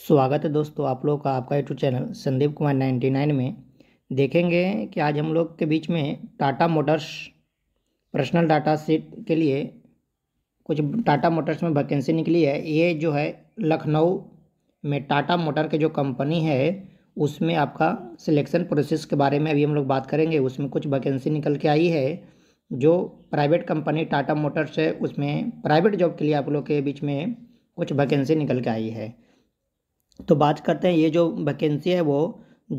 स्वागत है दोस्तों आप लोग का आपका YouTube channel Sandeep Kumar ninety nine में देखेंगे कि आज हम लोग के बीच में Tata motors personal data seat के लिए कुछ टाटा मोटर्स में वैकेंसी निकली है ये जो है लखनऊ में टाटा मोटर के जो कंपनी है उसमें आपका सिलेक्शन प्रोसेस के बारे में अभी हम लोग बात करेंगे उसमें कुछ वैकेंसी निकल के आई है जो प्राइवेट कंपनी टाटा मोटर्स है उसमें प्राइवेट जॉब के लिए आप लोग के बीच में कुछ वैकेंसी निकल के आई है तो बात करते हैं ये जो वैकेंसी है वो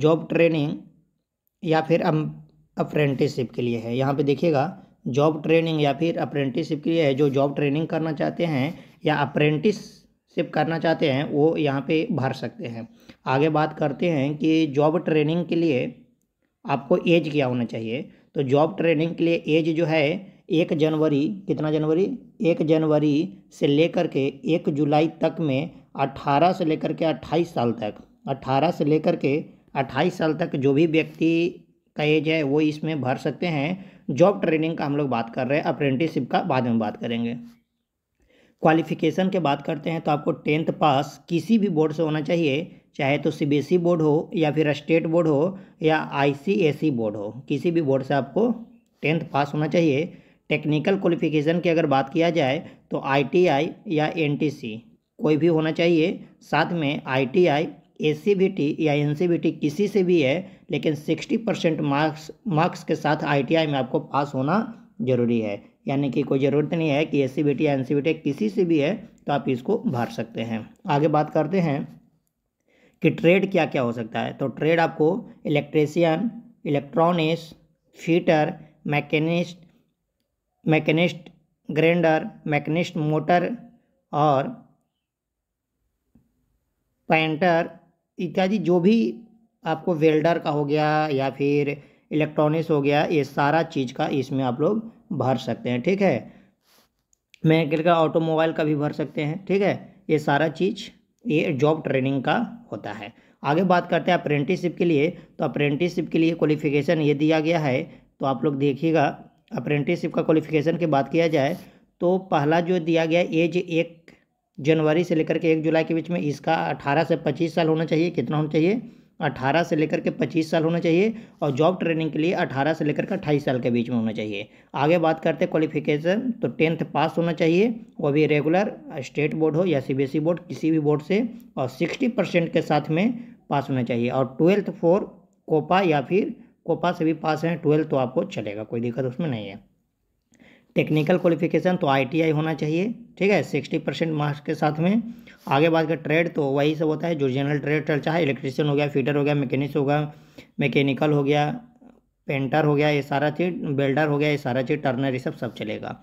जॉब ट्रेनिंग या फिर अप्रेंटिसशिप के लिए है यहाँ पे देखिएगा जॉब ट्रेनिंग या फिर अप्रेंटिसशिप के लिए है जो जॉब ट्रेनिंग करना चाहते हैं या अप्रेंटिसशिप करना चाहते हैं वो यहाँ पे भर सकते हैं आगे बात करते हैं कि जॉब ट्रेनिंग के लिए आपको एज क्या होना चाहिए तो जॉब ट्रेनिंग के लिए एज जो है एक जनवरी कितना जनवरी एक जनवरी से लेकर के एक जुलाई तक में अट्ठारह से लेकर के अट्ठाईस साल तक अट्ठारह से लेकर के अट्ठाईस साल तक जो भी व्यक्ति का एज है वो इसमें भर सकते हैं जॉब ट्रेनिंग का हम लोग बात कर रहे हैं अप्रेंटिसशिप का बाद में बात करेंगे क्वालिफिकेशन के बात करते हैं तो आपको टेंथ पास किसी भी बोर्ड से होना चाहिए चाहे तो सी बोर्ड e हो या फिर स्टेट बोर्ड हो या आई बोर्ड हो किसी भी बोर्ड से आपको टेंथ पास होना चाहिए टेक्निकल क्वालिफिकेशन की अगर बात किया जाए तो आईटीआई या एनटीसी कोई भी होना चाहिए साथ में आईटीआई एसीबीटी या एनसीबीटी किसी से भी है लेकिन 60 परसेंट मार्क्स मार्क्स के साथ आईटीआई में आपको पास होना ज़रूरी है यानी कि कोई ज़रूरत नहीं है कि ए सी या एन किसी से भी है तो आप इसको भर सकते हैं आगे बात करते हैं कि ट्रेड क्या क्या हो सकता है तो ट्रेड आपको electrician electronics fitter machinist machinist grinder machinist motor और पेंटर इत्यादि जो भी आपको वेल्डर का हो गया या फिर इलेक्ट्रॉनिक्स हो गया ये सारा चीज़ का इसमें आप लोग भर सकते हैं ठीक है मैकेनिकल का ऑटोमोबाइल का भी भर सकते हैं ठीक है ये सारा चीज़ ये जॉब ट्रेनिंग का होता है आगे बात करते हैं अप्रेंटिसशिप के लिए तो अप्रेंटिसशिप के लिए क्वालिफिकेशन ये दिया गया है तो आप लोग देखिएगा अप्रेंटिसशिप का क्वालिफिकेशन की बात किया जाए तो पहला जो दिया गया एज एक जनवरी से लेकर के एक जुलाई के बीच में इसका अठारह से पच्चीस साल होना चाहिए कितना होना चाहिए अठारह से लेकर के पच्चीस साल होना चाहिए और जॉब ट्रेनिंग के लिए अठारह से लेकर के अट्ठाईस साल के बीच में होना चाहिए आगे बात करते हैं क्वालिफिकेशन तो टेंथ पास होना चाहिए वो भी रेगुलर स्टेट बोर्ड हो या सीबीएसई बोर्ड e किसी भी बोर्ड से और सिक्सटी परसेंट के साथ में पास होना चाहिए और ट्वेल्थ फोर कोपा या फिर कोपा से भी पास हैं ट्वेल्थ तो आपको चलेगा कोई दिक्कत उसमें नहीं है टेक्निकल क्वालिफिकेशन तो आईटीआई होना चाहिए ठीक है सिक्सटी परसेंट मार्क्स के साथ में आगे बात कर ट्रेड तो वही सब होता है जो जनरल ट्रेड चल चाहे इलेक्ट्रिशियन हो गया फीटर हो गया मैकेनिक हो गया मैकेनिकल हो गया पेंटर हो गया ये सारा चीज़ बिल्डर हो गया ये सारा चीज़ टर्नर ये सब सब चलेगा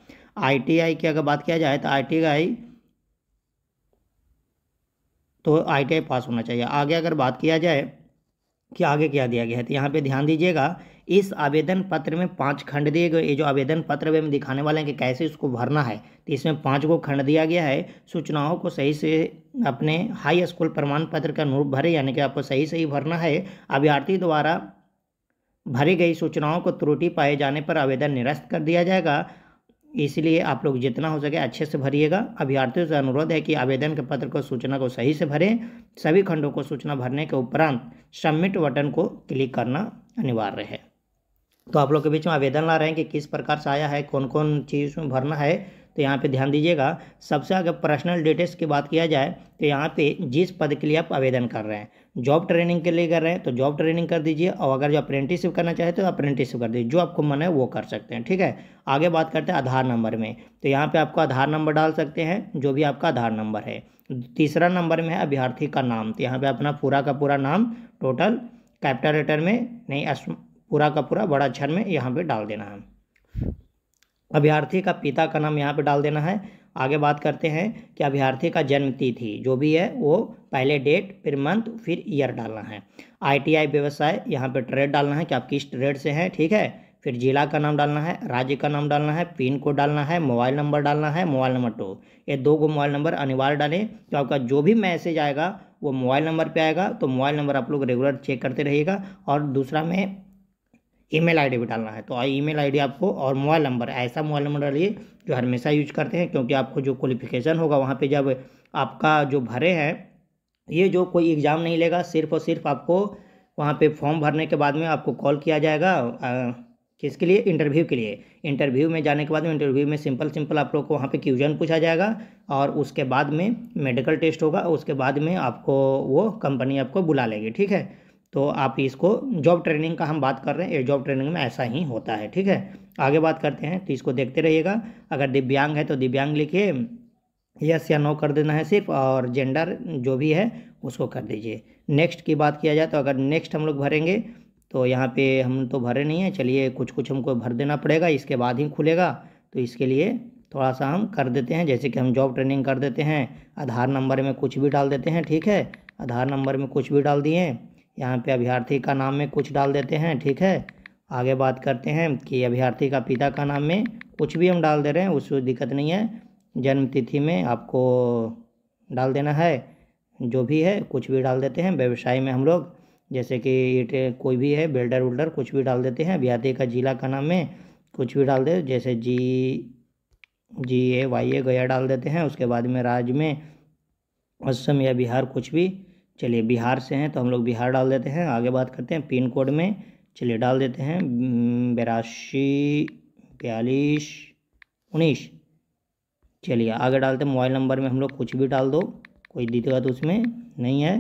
आईटीआई की अगर बात किया जाए तो आईटीआई तो आईटीआई पास होना चाहिए आगे अगर बात किया जाए कि आगे क्या दिया गया है तो यहाँ पे ध्यान दीजिएगा इस आवेदन पत्र में पांच खंड दिए गए ये जो आवेदन पत्र में दिखाने वाले हैं कि कैसे इसको भरना है तो इसमें पांच को खंड दिया गया है सूचनाओं को सही से अपने हाई स्कूल प्रमाण पत्र का अनुरूप भरे यानी कि आपको सही सही भरना है अभ्यर्थी द्वारा भरी गई सूचनाओं को त्रुटि पाए जाने पर आवेदन निरस्त कर दिया जाएगा इसलिए आप लोग जितना हो सके अच्छे से भरिएगा अभ्यर्थियों से अनुरोध है कि आवेदन के पत्र को सूचना को सही से भरें सभी खंडों को सूचना भरने के उपरांत सबमिट बटन को क्लिक करना अनिवार्य है तो आप लोग के बीच में आवेदन ला रहे हैं कि किस प्रकार से आया है कौन कौन चीज़ भरना है तो यहाँ पे ध्यान दीजिएगा सबसे अगर पर्सनल डिटेल्स की बात किया जाए तो यहाँ पे जिस पद के लिए आप आवेदन कर रहे हैं जॉब ट्रेनिंग के लिए कर रहे हैं तो जॉब ट्रेनिंग कर दीजिए और अगर जो अप्रेंटिसिप करना चाहे तो अप्रेंटिसिप कर दीजिए जो आपको मन है वो कर सकते हैं ठीक है आगे बात करते हैं आधार नंबर में तो यहाँ पर आपको आधार नंबर डाल सकते हैं जो भी आपका आधार नंबर है तीसरा नंबर में है अभ्यर्थी का नाम तो यहाँ पे अपना पूरा का पूरा नाम टोटल कैपिटल लेटर में नहीं पूरा का पूरा बड़ा अक्षर में यहाँ पे डाल देना है अभ्यर्थी का पिता का नाम यहाँ पे डाल देना है आगे बात करते हैं कि अभ्यर्थी का जन्म तिथि जो भी है वो पहले डेट फिर मंथ फिर ईयर डालना है आईटीआई व्यवसाय यहाँ पे ट्रेड डालना है कि आप किस ट्रेड से हैं ठीक है फिर जिला का नाम डालना है राज्य का नाम डालना है पिन कोड डालना है मोबाइल नंबर डालना है मोबाइल नंबर टू ये दो को मोबाइल नंबर अनिवार्य डालें तो आपका जो भी मैसेज आएगा वो मोबाइल नंबर पे आएगा तो मोबाइल नंबर आप लोग रेगुलर चेक करते रहिएगा और दूसरा में ईमेल आईडी भी डालना है तो ईमेल आईडी आपको और मोबाइल नंबर ऐसा मोबाइल नंबर डालिए जो हमेशा यूज करते हैं क्योंकि आपको जो क्वालिफिकेशन होगा वहाँ पे जब आपका जो भरे हैं ये जो कोई एग्ज़ाम नहीं लेगा सिर्फ और सिर्फ आपको वहाँ पे फॉर्म भरने के बाद में आपको कॉल किया जाएगा किसके लिए इंटरव्यू के लिए इंटरव्यू में जाने के बाद में इंटरव्यू में सिंपल सिंपल आप लोग को वहाँ पे क्यूजन पूछा जाएगा और उसके बाद में मेडिकल टेस्ट होगा उसके बाद में आपको वो कंपनी आपको बुला लेगी ठीक है तो आप इसको जॉब ट्रेनिंग का हम बात कर रहे हैं जॉब ट्रेनिंग में ऐसा ही होता है ठीक है आगे बात करते हैं तो इसको देखते रहिएगा अगर दिव्यांग है तो दिव्यांग लिखिए यस या नो कर देना है सिर्फ और जेंडर जो भी है उसको कर दीजिए नेक्स्ट की बात किया जाए तो अगर नेक्स्ट हम लोग भरेंगे तो यहाँ पे हम तो भरे नहीं हैं चलिए कुछ कुछ हमको भर देना पड़ेगा इसके बाद ही खुलेगा तो इसके लिए थोड़ा सा हम कर देते हैं जैसे कि हम जॉब ट्रेनिंग कर देते हैं आधार नंबर में कुछ भी डाल देते हैं ठीक है आधार नंबर में कुछ भी डाल दिए यहाँ पे अभ्यर्थी का नाम में कुछ डाल देते हैं ठीक है आगे बात करते हैं कि अभ्यर्थी का पिता का नाम में कुछ भी हम डाल दे रहे हैं उसमें दिक्कत नहीं है जन्म तिथि में आपको डाल देना है जो भी है कुछ भी डाल देते हैं व्यवसाय में हम लोग जैसे कि ईट कोई भी है बिल्डर उल्डर कुछ भी डाल देते हैं अभ्यर्थी का जिला का नाम में कुछ भी डाल दे जैसे जी जी ए वाई ए गया डाल देते हैं उसके बाद में राज्य में असम या बिहार कुछ भी चलिए बिहार से हैं तो हम लोग बिहार डाल देते हैं आगे बात करते हैं पिन कोड में चलिए डाल देते हैं बेरासी बयालीस उन्नीस चलिए आगे डालते हैं मोबाइल नंबर में हम लोग कुछ भी डाल दो कोई दिक्कत उसमें नहीं है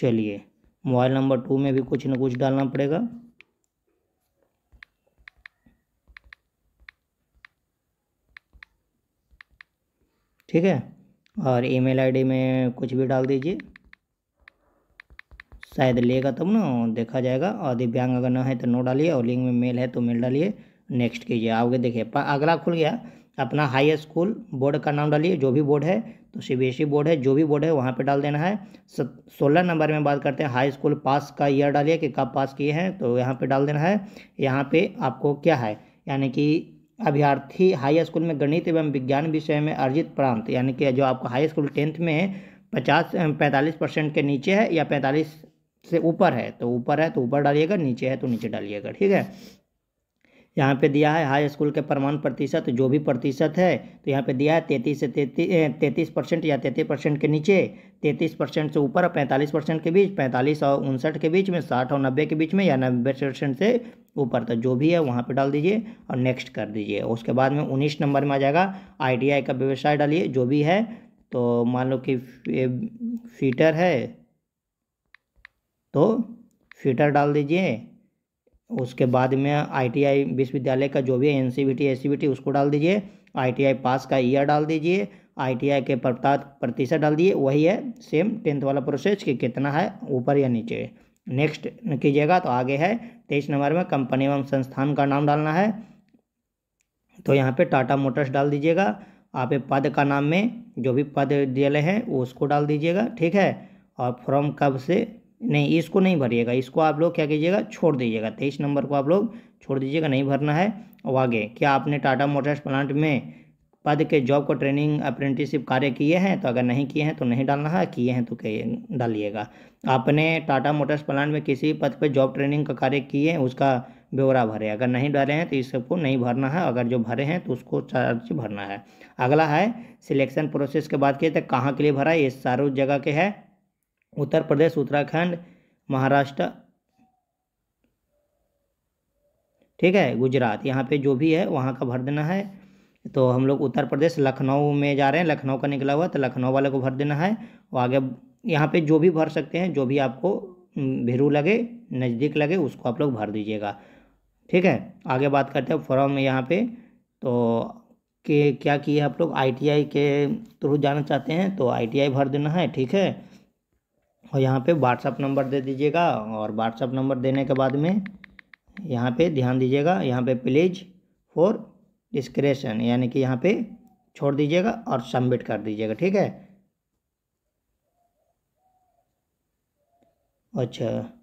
चलिए मोबाइल नंबर टू में भी कुछ ना कुछ डालना पड़ेगा ठीक है और ईमेल आईडी में कुछ भी डाल दीजिए शायद लेगा तब ना देखा जाएगा और दिव्यांग अगर ना है तो नो डालिए और लिंक में मेल है तो मेल डालिए नेक्स्ट कीजिए आओगे देखिए अगला खुल गया अपना हाई स्कूल बोर्ड का नाम डालिए जो भी बोर्ड है तो सी बोर्ड e है जो भी बोर्ड है वहाँ पे डाल देना है सोलह नंबर में बात करते हैं हाई स्कूल पास का ईयर डालिए कि कब पास किए हैं तो यहाँ पे डाल देना है यहाँ पे आपको क्या है यानी कि अभ्यर्थी हाई स्कूल में गणित एवं विज्ञान विषय में अर्जित प्रांत यानी कि जो आपका हाई स्कूल टेंथ में है पचास पैंतालीस परसेंट के नीचे है या पैंतालीस से ऊपर है तो ऊपर है तो ऊपर डालिएगा नीचे है तो नीचे डालिएगा ठीक है यहाँ पे दिया है हाई स्कूल के प्रमाण प्रतिशत जो भी प्रतिशत है तो यहाँ पे दिया है तैंतीस से तैतीस तैंतीस परसेंट या तैंतीस परसेंट के नीचे तैंतीस परसेंट से ऊपर और पैंतालीस परसेंट के बीच पैंतालीस और उनसठ के बीच में साठ और नब्बे के बीच में या नब्बे परसेंट से ऊपर तक तो जो भी है वहाँ पे डाल दीजिए और नेक्स्ट कर दीजिए उसके बाद में उन्नीस नंबर में आ जाएगा आई का व्यवसाय डालिए जो भी है तो मान लो कि फीटर है तो फीटर डाल दीजिए उसके बाद में आईटीआई विश्वविद्यालय का जो भी N C B T C B T उसको डाल दीजिए आईटीआई पास का ईयर e डाल दीजिए आईटीआई के प्रतिशत डाल दिए वही है सेम टेंथ वाला प्रोसेस कि कितना है ऊपर या नीचे नेक्स्ट कीजिएगा तो आगे है तेईस नंबर में कंपनी एवं संस्थान का नाम डालना है तो यहाँ पे टाटा मोटर्स डाल दीजिएगा आप पद का नाम में जो भी पद दिए हैं उसको डाल दीजिएगा ठीक है और फॉर्म कब से नहीं इसको नहीं भरिएगा इसको आप लोग क्या कीजिएगा छोड़ दीजिएगा तेईस नंबर को आप लोग छोड़ दीजिएगा नहीं भरना है और आगे क्या आपने टाटा मोटर्स प्लांट में पद के जॉब को ट्रेनिंग अप्रेंटिसशिप कार्य किए हैं तो अगर नहीं किए हैं तो नहीं डालना है किए हैं तो डालिएगा आपने टाटा मोटर्स प्लांट में किसी पद पर जॉब ट्रेनिंग का कार्य किए हैं उसका ब्यौरा भरे अगर नहीं डाले हैं तो इस सबको नहीं भरना है अगर जो भरे हैं तो उसको चार्ज भरना है अगला है सिलेक्शन प्रोसेस के बाद किए तो कहाँ के लिए भरा है ये सारों जगह के है उत्तर प्रदेश उत्तराखंड महाराष्ट्र ठीक है गुजरात यहाँ पे जो भी है वहाँ का भर देना है तो हम लोग उत्तर प्रदेश लखनऊ में जा रहे हैं लखनऊ का निकला हुआ तो लखनऊ वाले को भर देना है और आगे यहाँ पे जो भी भर सकते हैं जो भी आपको भेरू लगे नज़दीक लगे उसको आप लोग भर दीजिएगा ठीक है आगे बात करते हैं फॉर्म यहाँ पे तो के क्या किए आप लोग आईटीआई के थ्रू जाना चाहते हैं तो आईटीआई भर देना है ठीक है और यहाँ पे व्हाट्सअप नंबर दे दीजिएगा और व्हाट्सअप नंबर देने के बाद में यहाँ पे ध्यान दीजिएगा यहाँ पे प्लीज फॉर डिस्क्रेशन यानी कि यहाँ पे छोड़ दीजिएगा और सबमिट कर दीजिएगा ठीक है अच्छा